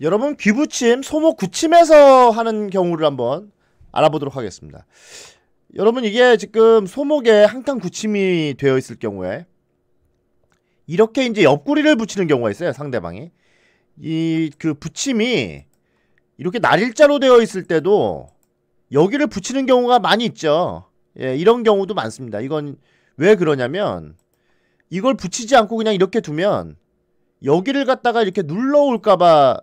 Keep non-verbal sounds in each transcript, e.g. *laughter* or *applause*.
여러분 귀부침, 소목 구침에서 하는 경우를 한번 알아보도록 하겠습니다. 여러분 이게 지금 소목에 한탕 구침이 되어 있을 경우에 이렇게 이제 옆구리를 붙이는 경우가 있어요. 상대방이 이 그 붙임이 이렇게 날일자로 되어 있을 때도 여기를 붙이는 경우가 많이 있죠. 예, 이런 경우도 많습니다. 이건 왜 그러냐면 이걸 붙이지 않고 그냥 이렇게 두면 여기를 갖다가 이렇게 눌러올까봐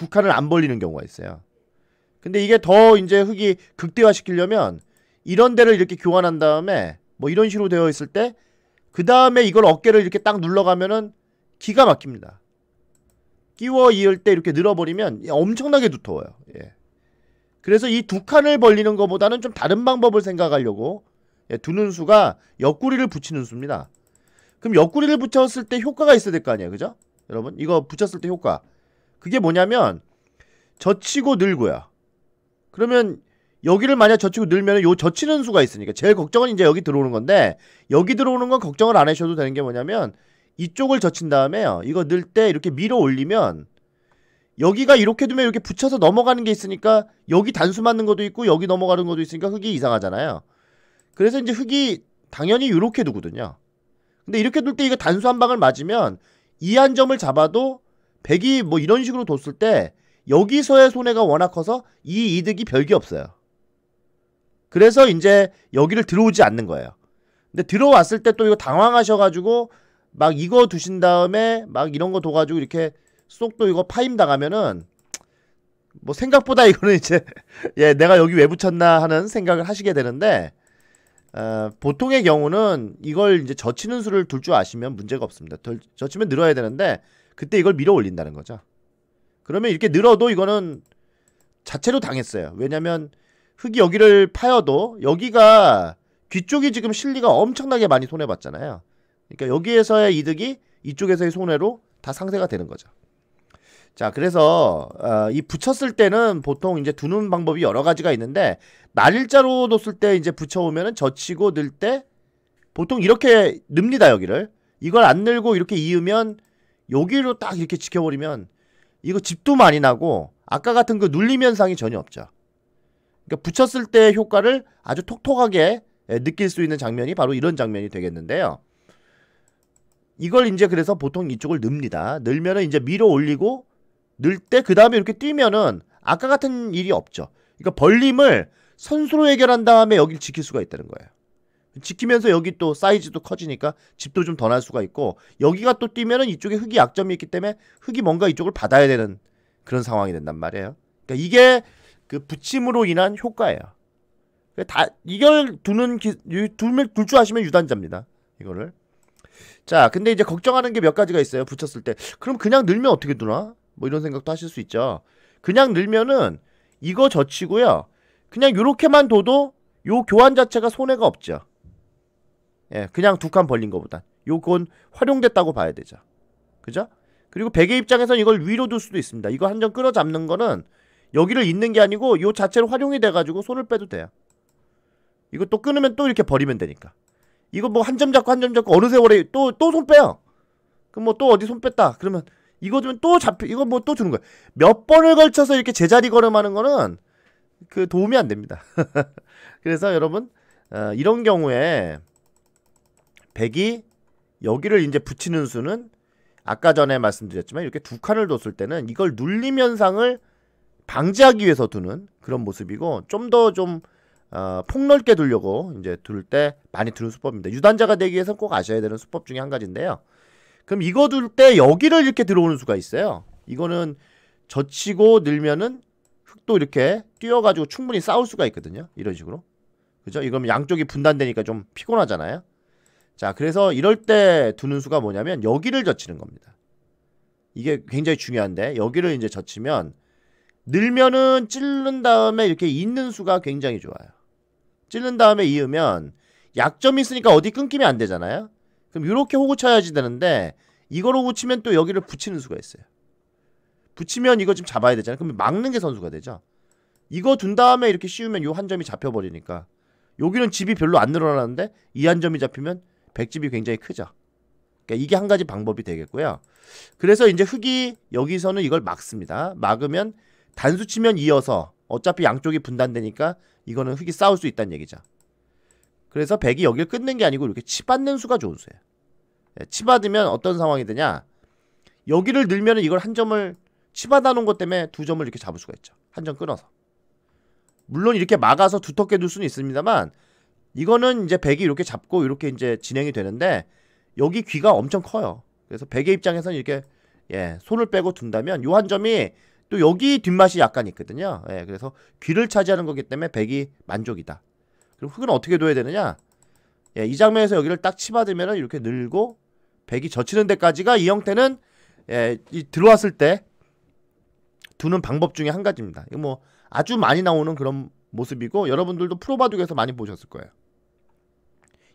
북한을 안 벌리는 경우가 있어요. 근데 이게 더 이제 흑이 극대화시키려면 이런 데를 이렇게 교환한 다음에 뭐 이런 식으로 되어 있을 때 그 다음에 이걸 어깨를 이렇게 딱 눌러가면은 기가 막힙니다. 끼워 이을 때 이렇게 늘어버리면 예, 엄청나게 두터워요. 예. 그래서 이 두 칸을 벌리는 것보다는 좀 다른 방법을 생각하려고 예, 두는 수가 옆구리를 붙이는 수입니다. 그럼 옆구리를 붙였을 때 효과가 있어야 될 거 아니에요. 그죠? 여러분 이거 붙였을 때 효과 그게 뭐냐면 젖히고 늘고야. 그러면 여기를 만약 젖히고 늘면 요 젖히는 수가 있으니까 제일 걱정은 이제 여기 들어오는 건데 여기 들어오는 건 걱정을 안 하셔도 되는 게 뭐냐면 이쪽을 젖힌 다음에요. 어, 이거 늘 때 이렇게 밀어 올리면 여기가 이렇게 두면 이렇게 붙여서 넘어가는 게 있으니까 여기 단수 맞는 것도 있고 여기 넘어가는 것도 있으니까 흙이 이상하잖아요. 그래서 이제 흙이 당연히 이렇게 두거든요. 근데 이렇게 둘 때 이거 단수 한 방을 맞으면 이 한 점을 잡아도 백이뭐 이런 식으로 뒀을 때 여기서의 손해가 워낙 커서 이 이득이 별게 없어요. 그래서 이제 여기를 들어오지 않는 거예요. 근데 들어왔을 때 또 이거 당황하셔가지고 막 이거 두신 다음에 막 이런 거 둬가지고 이렇게 쏙 또 이거 파임 당하면은 뭐 생각보다 이거는 이제 *laughs* 예 내가 여기 왜 붙였나 하는 생각을 하시게 되는데 어, 보통의 경우는 이걸 이제 젖히는 수를 둘 줄 아시면 문제가 없습니다. 덜, 젖히면 늘어야 되는데 그때 이걸 밀어 올린다는 거죠. 그러면 이렇게 늘어도 이거는 자체로 당했어요. 왜냐면 흙이 여기를 파여도 여기가 뒤 쪽이 지금 실리가 엄청나게 많이 손해봤잖아요. 그러니까 여기에서의 이득이 이쪽에서의 손해로 다 상쇄가 되는 거죠. 자, 그래서 어, 이 붙였을 때는 보통 이제 두는 방법이 여러 가지가 있는데 날일자로 뒀을때 이제 붙여오면은 젖히고 늘 때 보통 이렇게 늡니다 여기를 이걸 안 늘고 이렇게 이으면 여기로 딱 이렇게 지켜버리면 이거 집도 많이 나고 아까 같은 그 눌림 현상이 전혀 없죠. 그러니까 붙였을 때 효과를 아주 톡톡하게 예, 느낄 수 있는 장면이 바로 이런 장면이 되겠는데요. 이걸 이제 그래서 보통 이쪽을 늡니다. 늘면은 이제 밀어 올리고 늘 때그 다음에 이렇게 뛰면은 아까 같은 일이 없죠. 그러니까 벌림을 선수로 해결한 다음에 여기를 지킬 수가 있다는 거예요. 지키면서 여기 또 사이즈도 커지니까 집도 좀 더 날 수가 있고 여기가 또 뛰면은 이쪽에 흙이 약점이 있기 때문에 흙이 뭔가 이쪽을 받아야 되는 그런 상황이 된단 말이에요. 그러니까 이게 그 붙임으로 인한 효과예요. 그러니까 다 이걸 두는 둘면 둘줄 아시면 유단자입니다. 이거를 자 근데 이제 걱정하는 게 몇 가지가 있어요. 붙였을 때 그럼 그냥 늘면 어떻게 두나? 뭐 이런 생각도 하실 수 있죠. 그냥 늘면은 이거 저치고요. 그냥 요렇게만 둬도 요 교환 자체가 손해가 없죠. 예, 그냥 두 칸 벌린 것보다 요건 활용됐다고 봐야 되죠. 그죠? 그리고 베개 입장에선 이걸 위로 둘 수도 있습니다. 이거 한 점 끌어잡는 거는 여기를 있는 게 아니고 요 자체로 활용이 돼가지고 손을 빼도 돼요. 이거 또 끊으면 또 이렇게 버리면 되니까. 이거 뭐 한 점 잡고 한 점 잡고 어느 세월에 또또 손 빼요. 그럼 뭐 또 어디 손 뺐다. 그러면 이거 주면 또 잡혀 이거 뭐 또 주는 거예요몇 번을 걸쳐서 이렇게 제자리 걸음하는 거는 그 도움이 안 됩니다. *laughs* 그래서 여러분 어, 이런 경우에 1 0이 여기를 이제 붙이는 수는 아까 전에 말씀드렸지만 이렇게 두 칸을 뒀을 때는 이걸 눌림 현상을 방지하기 위해서 두는 그런 모습이고 좀 더좀 좀 어, 폭넓게 두려고 이제 둘때 많이 두는 수법입니다. 유단자가 되기 위해서 꼭 아셔야 되는 수법 중에 한 가지인데요. 그럼 이거 둘 때 여기를 이렇게 들어오는 수가 있어요. 이거는 젖히고 늘면은 흙도 이렇게 뛰어가지고 충분히 싸울 수가 있거든요. 이런 식으로. 그죠? 이거면 양쪽이 분단되니까 좀 피곤하잖아요. 자, 그래서 이럴 때 두는 수가 뭐냐면 여기를 젖히는 겁니다. 이게 굉장히 중요한데 여기를 이제 젖히면 늘면은 찔른 다음에 이렇게 있는 수가 굉장히 좋아요. 찔른 다음에 이으면 약점이 있으니까 어디 끊기면 안 되잖아요. 그럼 이렇게 호구 쳐야지 되는데 이걸 호구 치면 또 여기를 붙이는 수가 있어요. 붙이면 이거 좀 잡아야 되잖아요. 그럼 막는 게 선수가 되죠. 이거 둔 다음에 이렇게 씌우면 요 한 점이 잡혀버리니까 여기는 집이 별로 안 늘어나는데 이 한 점이 잡히면 백집이 굉장히 크죠. 그러니까 이게 한 가지 방법이 되겠고요. 그래서 이제 흙이 여기서는 이걸 막습니다. 막으면 단수 치면 이어서 어차피 양쪽이 분단되니까 이거는 흙이 싸울 수 있다는 얘기죠. 그래서 백이 여기를 끊는 게 아니고 이렇게 치받는 수가 좋은 수예요. 예, 치받으면 어떤 상황이 되냐? 여기를 늘면 이걸 한 점을 치받아 놓은 것 때문에 두 점을 이렇게 잡을 수가 있죠. 한 점 끊어서. 물론 이렇게 막아서 두텁게 둘 수는 있습니다만 이거는 이제 백이 이렇게 잡고 이렇게 이제 진행이 되는데 여기 귀가 엄청 커요. 그래서 백의 입장에서는 이렇게 예, 손을 빼고 둔다면 요 한 점이 또 여기 뒷맛이 약간 있거든요. 예, 그래서 귀를 차지하는 거기 때문에 백이 만족이다. 그럼 흙은 어떻게 둬야 되느냐? 예, 이 장면에서 여기를 딱 치받으면 이렇게 늘고 백이 젖히는 데까지가 이 형태는 예, 이 들어왔을 때 두는 방법 중에 한 가지입니다. 이거 뭐 아주 많이 나오는 그런 모습이고 여러분들도 프로바둑에서 많이 보셨을 거예요.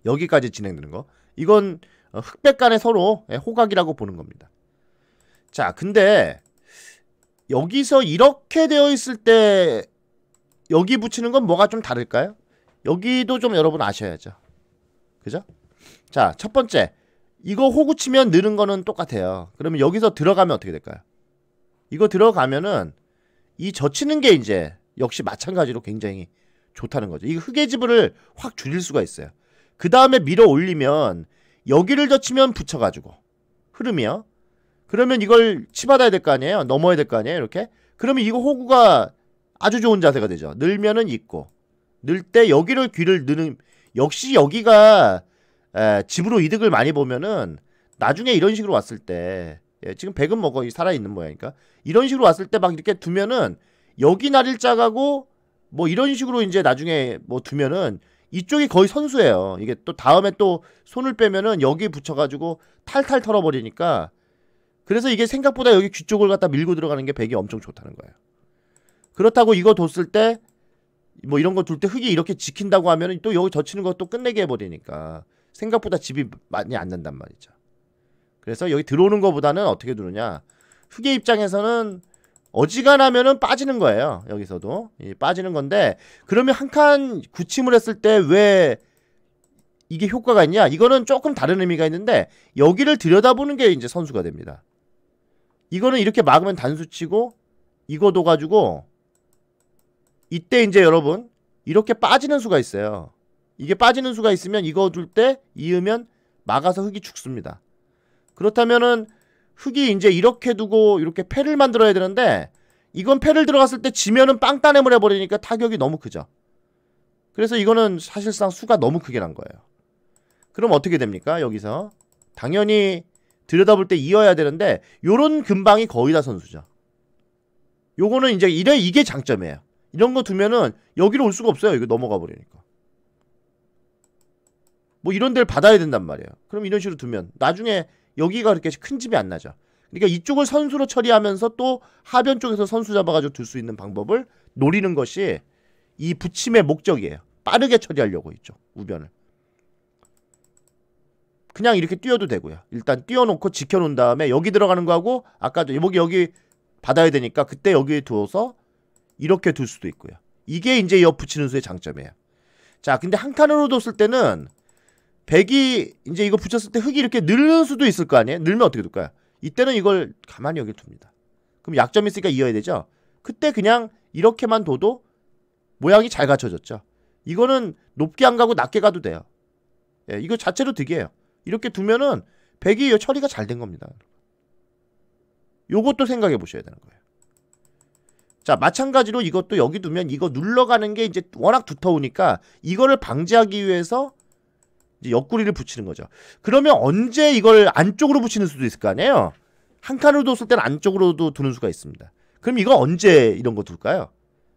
여기까지 진행되는 거 이건 어, 흑백 간의 서로 예, 호각이라고 보는 겁니다. 자 근데 여기서 이렇게 되어 있을 때 여기 붙이는 건 뭐가 좀 다를까요? 여기도 좀 여러분 아셔야죠. 그죠? 자, 첫 번째. 이거 호구 치면 느는 거는 똑같아요. 그러면 여기서 들어가면 어떻게 될까요? 이거 들어가면은 이 젖히는 게 이제 역시 마찬가지로 굉장히 좋다는 거죠. 이흙의 지분을 확 줄일 수가 있어요. 그 다음에 밀어 올리면 여기를 젖히면 붙여가지고 흐름이요. 그러면 이걸 치받아야 될 거 아니에요? 넘어야 될 거 아니에요? 이렇게? 그러면 이거 호구가 아주 좋은 자세가 되죠. 늘면은 있고 늘 때 여기를 귀를 느는 역시 여기가 에, 집으로 이득을 많이 보면은 나중에 이런 식으로 왔을 때 예, 지금 백은 먹어 살아있는 모양이니까 이런 식으로 왔을 때 막 이렇게 두면은 여기 날일자 가고 뭐 이런 식으로 이제 나중에 뭐 두면은 이쪽이 거의 선수예요. 이게 또 다음에 또 손을 빼면은 여기 붙여가지고 탈탈 털어버리니까 그래서 이게 생각보다 여기 귀 쪽을 갖다 밀고 들어가는 게 백이 엄청 좋다는 거예요. 그렇다고 이거 뒀을 때 뭐 이런 거 둘 때 흙이 이렇게 지킨다고 하면은 또 여기 젖히는 것도 끝내게 해버리니까 생각보다 집이 많이 안 난단 말이죠. 그래서 여기 들어오는 거보다는 어떻게 두느냐 흙의 입장에서는 어지간하면은 빠지는 거예요. 여기서도 예, 빠지는 건데 그러면 한 칸 구침을 했을 때 왜 이게 효과가 있냐? 이거는 조금 다른 의미가 있는데 여기를 들여다보는 게 이제 선수가 됩니다. 이거는 이렇게 막으면 단수치고 이거 둬가지고 이때 이제 여러분 이렇게 빠지는 수가 있어요. 이게 빠지는 수가 있으면 이거 둘때 이으면 막아서 흙이 죽습니다. 그렇다면은 흙이 이제 이렇게 두고 이렇게 패를 만들어야 되는데 이건 패를 들어갔을 때 지면은 빵 따내물 해버리니까 타격이 너무 크죠. 그래서 이거는 사실상 수가 너무 크게 난 거예요. 그럼 어떻게 됩니까? 여기서 당연히 들여다볼 때 이어야 되는데 요런 금방이 거의 다 선수죠. 요거는 이제 이래 이게 장점이에요. 이런 거 두면은 여기로 올 수가 없어요. 이거 넘어가 버리니까. 뭐 이런 데를 받아야 된단 말이에요. 그럼 이런 식으로 두면 나중에 여기가 그렇게 큰 집이 안 나죠. 그러니까 이쪽을 선수로 처리하면서 또 하변 쪽에서 선수 잡아가지고 둘 수 있는 방법을 노리는 것이 이 부침의 목적이에요. 빠르게 처리하려고 있죠. 우변을. 그냥 이렇게 뛰어도 되고요. 일단 뛰어놓고 지켜놓은 다음에 여기 들어가는 거하고 아까도 여기 여기 받아야 되니까 그때 여기에 두어서 이렇게 둘 수도 있고요. 이게 이제 옆 붙이는 수의 장점이에요. 자, 근데 한 칸으로 뒀을 때는 백이 이제 이거 붙였을 때 흙이 이렇게 늘는 수도 있을 거 아니에요? 늘면 어떻게 될까요? 이때는 이걸 가만히 여기 둡니다. 그럼 약점이 있으니까 이어야 되죠? 그때 그냥 이렇게만 둬도 모양이 잘 갖춰졌죠. 이거는 높게 안 가고 낮게 가도 돼요. 예, 이거 자체로 득이에요. 이렇게 두면은 백이 처리가 잘 된 겁니다. 요것도 생각해 보셔야 되는 거예요. 자, 마찬가지로 이것도 여기 두면 이거 눌러가는 게 이제 워낙 두터우니까 이거를 방지하기 위해서 옆구리를 붙이는 거죠. 그러면 언제 이걸 안쪽으로 붙이는 수도 있을 거 아니에요? 한 칸으로 뒀을 때는 안쪽으로도 두는 수가 있습니다. 그럼 이거 언제 이런 거 둘까요?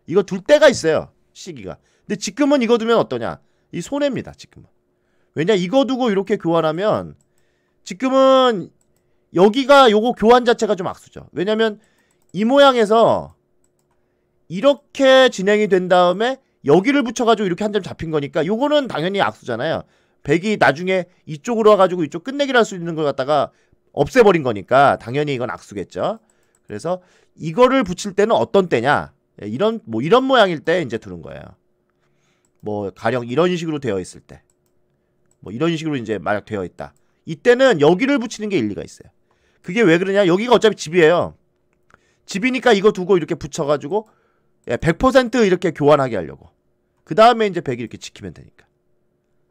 이거 둘 때가 있어요. 시기가. 근데 지금은 이거 두면 어떠냐? 이 손해입니다. 지금은. 왜냐 이거 두고 이렇게 교환하면 지금은 여기가 요거 교환 자체가 좀 악수죠. 왜냐면 이 모양에서 이렇게 진행이 된 다음에 여기를 붙여가지고 이렇게 한 점 잡힌 거니까 요거는 당연히 악수잖아요. 백이 나중에 이쪽으로 와가지고 이쪽 끝내기를 할 수 있는 걸 갖다가 없애버린 거니까 당연히 이건 악수겠죠. 그래서 이거를 붙일 때는 어떤 때냐 예, 이런 뭐 이런 모양일 때 이제 두는 거예요. 뭐 가령 이런 식으로 되어 있을 때 뭐 이런 식으로 이제 만약 되어 있다. 이때는 여기를 붙이는 게 일리가 있어요. 그게 왜 그러냐? 여기가 어차피 집이에요. 집이니까 이거 두고 이렇게 붙여가지고 100% 예, 이렇게 교환하게 하려고. 그 다음에 이제 100이 이렇게 지키면 되니까.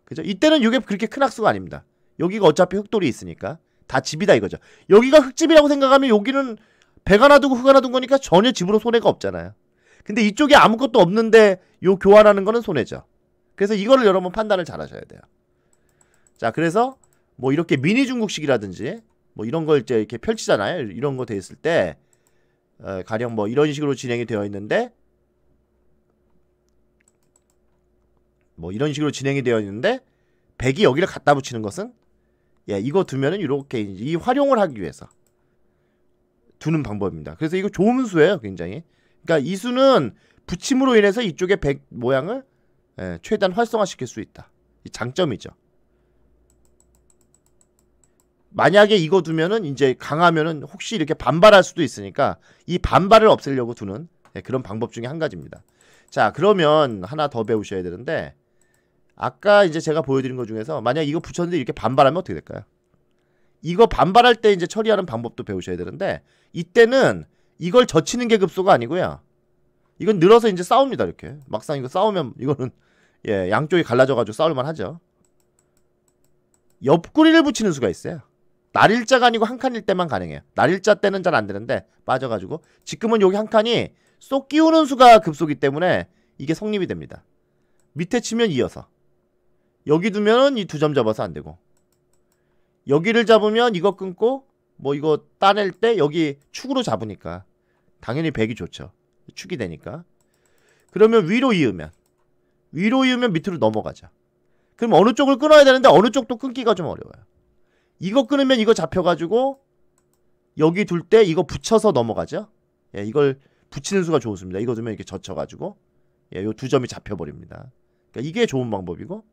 그죠? 이때는 이게 그렇게 큰 악수가 아닙니다. 여기가 어차피 흙돌이 있으니까 다 집이다 이거죠. 여기가 흙집이라고 생각하면 여기는 배가 놔두고 흙 하나 둔 거니까 전혀 집으로 손해가 없잖아요. 근데 이쪽에 아무것도 없는데 요 교환하는 거는 손해죠. 그래서 이거를 여러분 판단을 잘 하셔야 돼요. 자, 그래서 뭐 이렇게 미니 중국식이라든지 뭐 이런 걸 이제 이렇게 펼치잖아요. 이런 거 돼 있을 때 어, 가령 뭐 이런 식으로 진행이 되어 있는데 뭐 이런 식으로 진행이 되어 있는데 100이 여기를 갖다 붙이는 것은 예, 이거 두면은 이렇게 이 활용을 하기 위해서 두는 방법입니다. 그래서 이거 좋은 수예요, 굉장히. 그러니까 이 수는 붙임으로 인해서 이쪽의 100 모양을 예, 최대한 활성화시킬 수 있다. 이 장점이죠. 만약에 이거 두면은 이제 강하면은 혹시 이렇게 반발할 수도 있으니까 이 반발을 없애려고 두는 예, 그런 방법 중에 한 가지입니다. 자, 그러면 하나 더 배우셔야 되는데 아까 이제 제가 보여드린 것 중에서 만약 이거 붙였는데 이렇게 반발하면 어떻게 될까요? 이거 반발할 때 이제 처리하는 방법도 배우셔야 되는데 이때는 이걸 젖히는 게 급소가 아니고요. 이건 늘어서 이제 싸웁니다 이렇게 막상 이거 싸우면 이거는 예 양쪽이 갈라져가지고 싸울만 하죠. 옆구리를 붙이는 수가 있어요. 날일자가 아니고 한 칸일 때만 가능해요. 날일자 때는 잘 안 되는데 빠져가지고 지금은 여기 한 칸이 쏙 끼우는 수가 급소기 때문에 이게 성립이 됩니다. 밑에 치면 이어서 여기 두면 이 두 점 잡아서 안되고 여기를 잡으면 이거 끊고 뭐 이거 따낼 때 여기 축으로 잡으니까 당연히 1이 좋죠 축이 되니까 그러면 위로 이으면 위로 이으면 밑으로 넘어가자 그럼 어느 쪽을 끊어야 되는데 어느 쪽도 끊기가 좀 어려워요 이거 끊으면 이거 잡혀가지고 여기 둘 때 이거 붙여서 넘어가죠 예, 이걸 붙이는 수가 좋습니다 이거 두면 이렇게 젖혀가지고 예, 요두 점이 잡혀버립니다 그러니까 이게 좋은 방법이고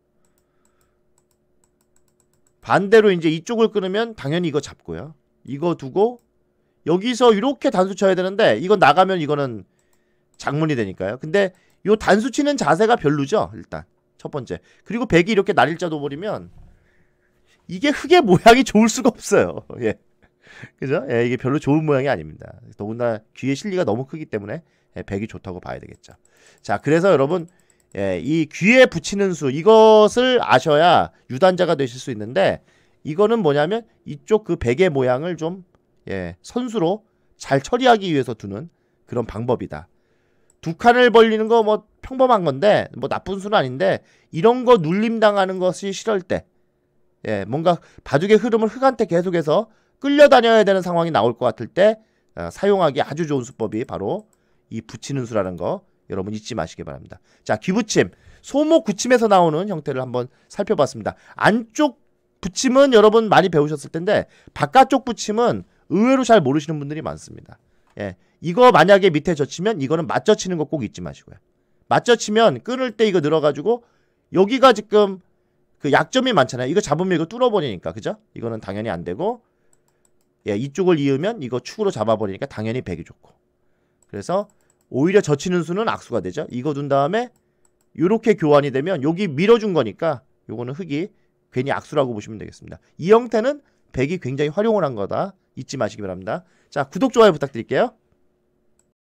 반대로 이제 이쪽을 끊으면 당연히 이거 잡고요. 이거 두고 여기서 이렇게 단수 쳐야 되는데 이거 나가면 이거는 장문이 되니까요. 근데 요 단수 치는 자세가 별로죠. 일단 첫 번째. 그리고 백이 이렇게 날일자 도버리면 이게 흙의 모양이 좋을 수가 없어요. *laughs* 예. 그죠? 예, 이게 별로 좋은 모양이 아닙니다. 더군다나 귀의 실리가 너무 크기 때문에 예, 백이 좋다고 봐야 되겠죠. 자, 그래서 여러분 예, 이 귀에 붙이는 수 이것을 아셔야 유단자가 되실 수 있는데 이거는 뭐냐면 이쪽 그 베개 모양을 좀 예, 선수로 잘 처리하기 위해서 두는 그런 방법이다. 두 칸을 벌리는 거 뭐 평범한 건데 뭐 나쁜 수는 아닌데 이런 거 눌림 당하는 것이 싫을 때 예, 뭔가 바둑의 흐름을 흑한테 계속해서 끌려다녀야 되는 상황이 나올 것 같을 때 어, 사용하기 아주 좋은 수법이 바로 이 붙이는 수라는 거 여러분 잊지 마시기 바랍니다. 자, 귀부침. 소모 구침에서 나오는 형태를 한번 살펴봤습니다. 안쪽 부침은 여러분 많이 배우셨을 텐데 바깥쪽 부침은 의외로 잘 모르시는 분들이 많습니다. 예. 이거 만약에 밑에 젖히면 이거는 맞젖히는 거 꼭 잊지 마시고요. 맞젖히면 끊을 때 이거 늘어가지고 여기가 지금 그 약점이 많잖아요. 이거 잡으면 이거 뚫어버리니까 그죠? 이거는 당연히 안 되고 예, 이쪽을 이으면 이거 축으로 잡아버리니까 당연히 백이 좋고 그래서 오히려 젖히는 수는 악수가 되죠. 이거 둔 다음에 이렇게 교환이 되면 여기 밀어준 거니까 요거는 흙이 괜히 악수라고 보시면 되겠습니다. 이 형태는 백이 굉장히 활용을 한 거다. 잊지 마시기 바랍니다. 자 구독 좋아요 부탁드릴게요.